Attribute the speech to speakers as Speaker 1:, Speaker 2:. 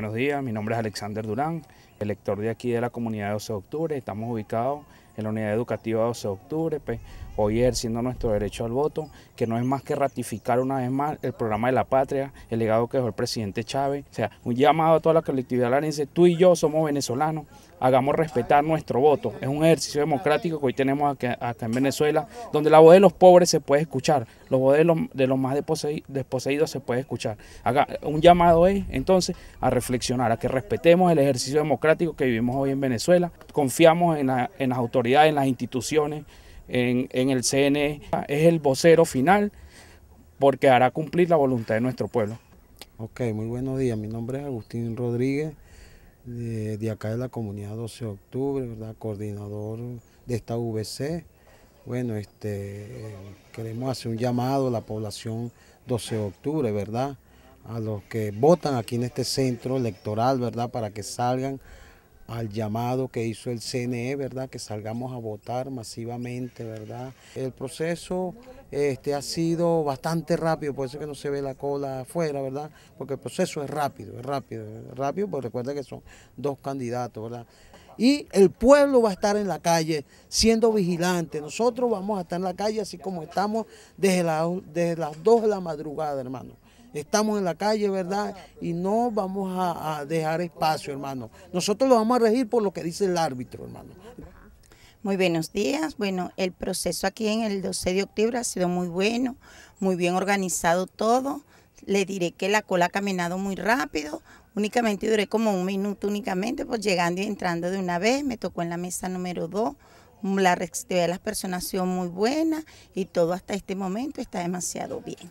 Speaker 1: buenos días. Mi nombre es Alexander Durán Elector de aquí de la comunidad de 12 de octubre, estamos ubicados en la unidad educativa de 12 de octubre, pues, hoy ejerciendo nuestro derecho al voto, que no es más que ratificar una vez más el programa de la patria, el legado que dejó el presidente Chávez. O sea, un llamado a toda la colectividad larense, tú y yo somos venezolanos, hagamos respetar nuestro voto. Es un ejercicio democrático que hoy tenemos acá, en Venezuela, donde la voz de los pobres se puede escuchar, la voz de los, de más desposeídos se puede escuchar. un llamado es entonces a reflexionar, a que respetemos el ejercicio democrático que vivimos hoy en Venezuela. Confiamos en, las autoridades, en las instituciones, en, el CNE. Es el vocero final porque hará cumplir la voluntad de nuestro
Speaker 2: pueblo. Ok, muy buenos días. Mi nombre es Agustín Rodríguez, de, acá de la comunidad 12 de octubre, ¿verdad? coordinador de esta VC. Bueno, este, eh, queremos hacer un llamado a la población 12 de octubre, ¿verdad? a los que votan aquí en este centro electoral, ¿verdad? Para que salgan al llamado que hizo el CNE, ¿verdad? Que salgamos a votar masivamente, ¿verdad? El proceso este, ha sido bastante rápido, por eso que no se ve la cola afuera, ¿verdad? Porque el proceso es rápido, es rápido, es rápido, porque recuerda que son dos candidatos, ¿verdad? Y el pueblo va a estar en la calle siendo vigilante. Nosotros vamos a estar en la calle así como estamos desde, desde las 2 de la madrugada, hermano. Estamos en la calle, ¿verdad? Y no vamos a, dejar espacio, hermano. Nosotros lo
Speaker 3: vamos a regir por lo que dice el árbitro, hermano. Muy buenos días. Bueno, el proceso aquí en el 12 de octubre ha sido muy bueno, muy bien organizado todo. Le diré que la cola ha caminado muy rápido, únicamente duré como un minuto únicamente, pues llegando y entrando de una vez, me tocó en la mesa número 2, la de las personas ha sido muy buena y todo hasta este momento está demasiado bien.